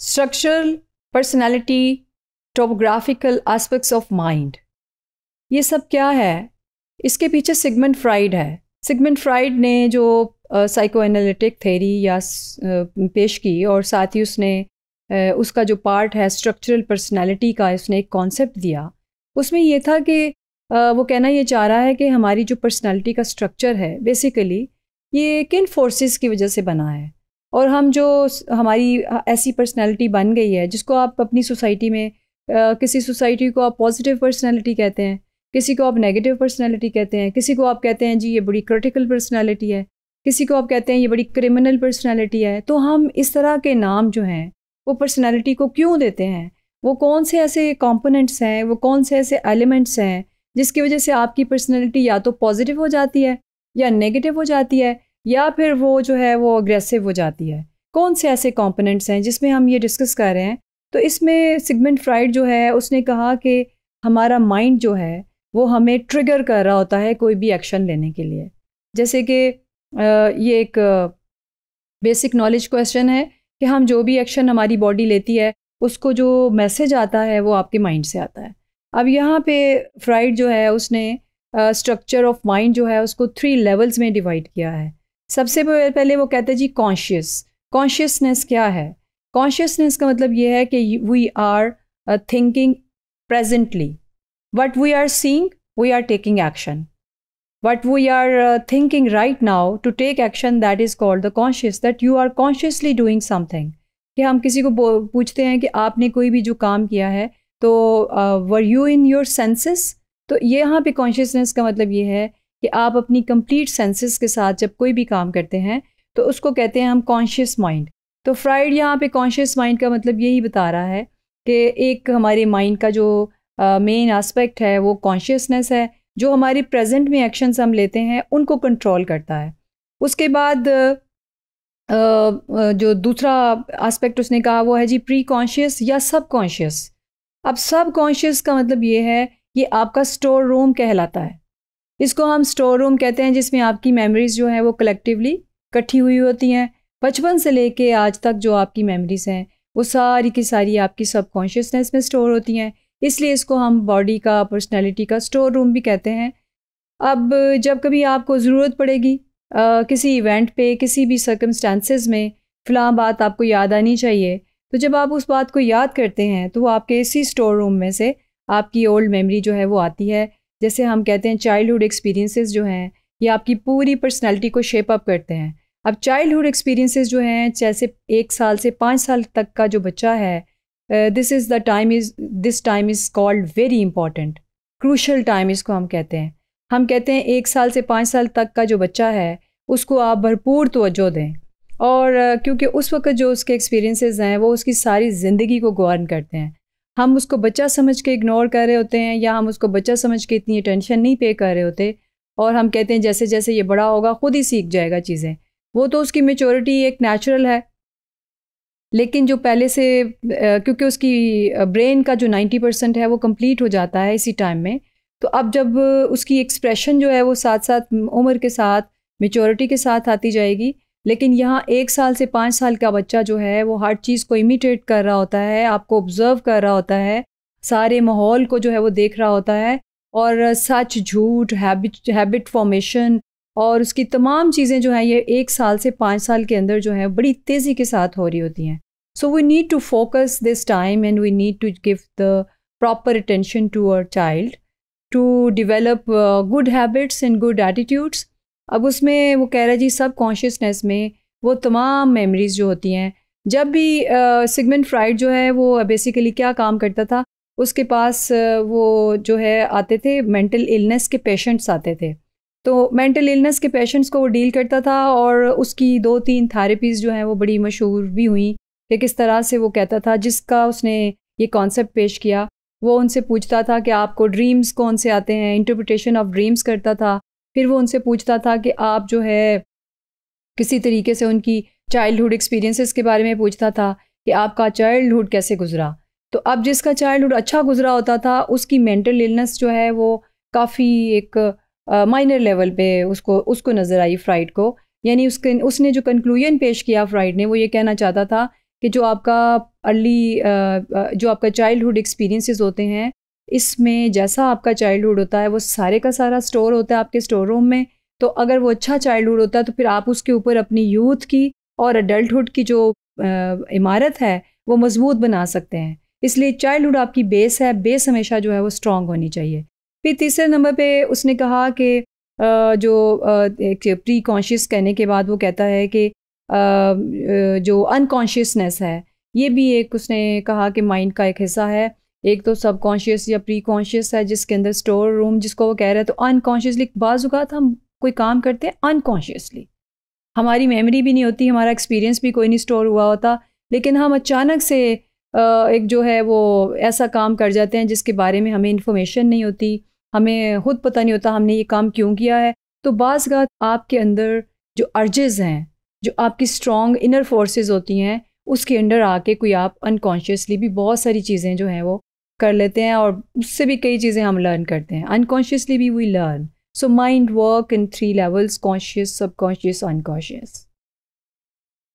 structural personality topographical aspects of mind ये सब क्या है इसके पीछे सिगमेंट फ्राइड है सिगमेंट फ्राइड ने जो साइको एनालिटिक थेरी या पेश की और साथ ही उसने उसका जो पार्ट है स्ट्रक्चरल पर्सनैलिटी का उसने एक कॉन्सेप्ट दिया उसमें यह था कि वो कहना ये चाह रहा है कि हमारी जो पर्सनैलिटी का स्ट्रक्चर है बेसिकली ये किन फोर्सेस की वजह से बना है और हम जो हमारी ऐसी पर्सनैलिटी बन गई है जिसको आप अपनी सोसाइटी में आ, किसी सोसाइटी को आप पॉजिटिव पर्सनैलिटी कहते हैं किसी को आप नेगेटिव पर्सनैलिटी कहते हैं किसी को आप कहते हैं जी ये बड़ी क्रिटिकल पर्सनैलिटी है किसी को आप कहते हैं ये बड़ी क्रिमिनल पर्सनैलिटी है तो हम इस तरह के नाम जो हैं वो पर्सनैलिटी को क्यों देते हैं वो कौन से ऐसे कॉम्पोनेंट्स हैं वो कौन से ऐसे एलिमेंट्स हैं जिसकी वजह से आपकी पर्सनैलिटी या तो पॉजिटिव हो जाती है या नेगेटिव हो जाती है या फिर वो जो है वो अग्रेसिव हो जाती है कौन से ऐसे कॉम्पोनेंट्स हैं जिसमें हम ये डिस्कस कर रहे हैं तो इसमें सिगमेंट फ्राइड जो है उसने कहा कि हमारा माइंड जो है वो हमें ट्रिगर कर रहा होता है कोई भी एक्शन लेने के लिए जैसे कि ये एक बेसिक नॉलेज क्वेश्चन है कि हम जो भी एक्शन हमारी बॉडी लेती है उसको जो मैसेज आता है वो आपके माइंड से आता है अब यहाँ पे फ्राइड जो है उसने स्ट्रक्चर ऑफ माइंड जो है उसको थ्री लेवल्स में डिवाइड किया है सबसे पहले वो कहते हैं जी कॉन्शियस कॉन्शियसनेस क्या है कॉन्शियसनेस का मतलब ये है कि we are thinking presently what we are seeing we are taking action what we are thinking right now to take action that is called the conscious that you are consciously doing something कि हम किसी को पूछते हैं कि आपने कोई भी जो काम किया है तो were you in your senses तो यहाँ पे कॉन्शियसनेस का मतलब ये है कि आप अपनी कंप्लीट सेंसेस के साथ जब कोई भी काम करते हैं तो उसको कहते हैं हम कॉन्शियस माइंड तो फ्राइड यहाँ पे कॉन्शियस माइंड का मतलब यही बता रहा है कि एक हमारे माइंड का जो मेन uh, एस्पेक्ट है वो कॉन्शियसनेस है जो हमारे प्रेजेंट में एक्शंस हम लेते हैं उनको कंट्रोल करता है उसके बाद uh, जो दूसरा आस्पेक्ट उसने कहा वो है जी प्री कॉन्शियस या सब कॉन्शियस अब सब कॉन्शियस का मतलब ये है कि आपका स्टोर रूम कहलाता है इसको हम स्टोर रूम कहते हैं जिसमें आपकी मेमोरीज जो हैं वो कलेक्टिवली इकट्ठी हुई होती हैं बचपन से लेके आज तक जो आपकी मेमोरीज हैं वो सारी की सारी आपकी सबकॉन्शियसनेस में स्टोर होती हैं इसलिए इसको हम बॉडी का पर्सनैलिटी का स्टोर रूम भी कहते हैं अब जब कभी आपको ज़रूरत पड़ेगी आ, किसी इवेंट पे किसी भी सर्कमस्टांसिस में फ़िलहाल बात आपको याद आनी चाहिए तो जब आप उस बात को याद करते हैं तो वो आपके इसी स्टोर रूम में से आपकी ओल्ड मेमोरी जो है वो आती है जैसे हम कहते हैं चाइल्डहुड एक्सपीरियंसेस जो हैं ये आपकी पूरी पर्सनैलिटी को शेप अप करते हैं अब चाइल्डहुड एक्सपीरियंसेस जो हैं जैसे एक साल से पाँच साल तक का जो बच्चा है this is the time is this time is called very important crucial time इसको हम कहते हैं हम कहते हैं एक साल से पाँच साल तक का जो बच्चा है उसको आप भरपूर तोज्जो दें और क्योंकि उस वक्त जो उसके एक्सपीरियंसेस हैं वो उसकी सारी ज़िंदगी को गवर्न करते हैं हम उसको बच्चा समझ के इग्नोर कर रहे होते हैं या हम उसको बच्चा समझ के इतनी अटेंशन नहीं पे कर रहे होते और हम कहते हैं जैसे जैसे ये बड़ा होगा ख़ुद ही सीख जाएगा चीज़ें वो तो उसकी मेचोरिटी एक नेचुरल है लेकिन जो पहले से क्योंकि उसकी ब्रेन का जो 90 परसेंट है वो कंप्लीट हो जाता है इसी टाइम में तो अब जब उसकी एक्सप्रेशन जो है वो साथ साथ उम्र के साथ मेचोरिटी के साथ आती जाएगी लेकिन यहाँ एक साल से पाँच साल का बच्चा जो है वो हर चीज़ को इमिटेट कर रहा होता है आपको ऑब्ज़र्व कर रहा होता है सारे माहौल को जो है वो देख रहा होता है और सच झूठ हैबिट हैबिट फॉर्मेशन और उसकी तमाम चीज़ें जो हैं ये एक साल से पाँच साल के अंदर जो है बड़ी तेज़ी के साथ हो रही होती हैं so we need to focus this time and we need to give the proper attention to our child to develop good habits and good attitudes अब उसमें वो कह रहा है जी सब कॉन्शियसनेस में वो तमाम मेमोरीज़ जो होती हैं जब भी सिगमेंट फ्राइड जो है वो बेसिकली क्या काम करता था उसके पास वो जो है आते थे मेंटल इलनेस के पेशेंट्स आते थे तो मेंटल इलनेस के पेशेंट्स को वो डील करता था और उसकी दो तीन थेरेपीज़ जो हैं वो बड़ी मशहूर भी हुई कि किस तरह से वो कहता था जिसका उसने ये कॉन्सेप्ट पेश किया वो उनसे पूछता था कि आपको ड्रीम्स कौन से आते हैं इंटरप्रटेशन ऑफ ड्रीम्स करता था फिर वो उनसे पूछता था कि आप जो है किसी तरीके से उनकी चाइल्डहुड एक्सपीरियंसेस के बारे में पूछता था कि आपका चाइल्डहुड कैसे गुजरा तो अब जिसका चाइल्डहुड अच्छा गुजरा होता था उसकी मेंटल इलनेस जो है वो काफ़ी एक माइनर लेवल पे उसको उसको नज़र आई फ्राइड को यानी उसके उसने जो कंक्लूजन पेश किया फ्राइड ने वो ये कहना चाहता था कि जो आपका अर्ली जो आपका चाइल्डहुड एक्सपीरियंसेस होते हैं इसमें जैसा आपका चाइल्डहुड होता है वो सारे का सारा स्टोर होता है आपके स्टोर रूम में तो अगर वो अच्छा चाइल्डहुड होता है तो फिर आप उसके ऊपर अपनी यूथ की और अडल्टहुड की जो इमारत है वो मजबूत बना सकते हैं इसलिए चाइल्डहुड आपकी बेस है बेस हमेशा जो है वो स्ट्रांग होनी चाहिए फिर तीसरे नंबर पे उसने कहा कि जो एक प्री कॉन्शियस कहने के बाद वो कहता है कि जो अनकॉन्शियसनेस है ये भी एक उसने कहा कि माइंड का एक हिस्सा है एक तो सब कॉन्शियस या प्री कॉन्शियस है जिसके अंदर स्टोर रूम जिसको वो कह रहे हैं तो अनकॉन्शियसली बाज़ात हम कोई काम करते हैं अनकॉन्शियसली हमारी मेमोरी भी नहीं होती हमारा एक्सपीरियंस भी कोई नहीं स्टोर हुआ होता लेकिन हम अचानक से एक जो है वो ऐसा काम कर जाते हैं जिसके बारे में हमें इन्फॉर्मेशन नहीं होती हमें खुद पता नहीं होता हमने ये काम क्यों किया है तो बाज़ात आपके अंदर जो अर्जेज़ हैं जो आपकी स्ट्रॉन्ग इनर फोर्सेस होती हैं उसके अंडर आके कोई आप अनकॉन्शियसली भी बहुत सारी चीज़ें जो हैं वो कर लेते हैं और उससे भी कई चीज़ें हम लर्न करते हैं अनकॉन्शियसली भी we learn so mind work in three levels conscious subconscious unconscious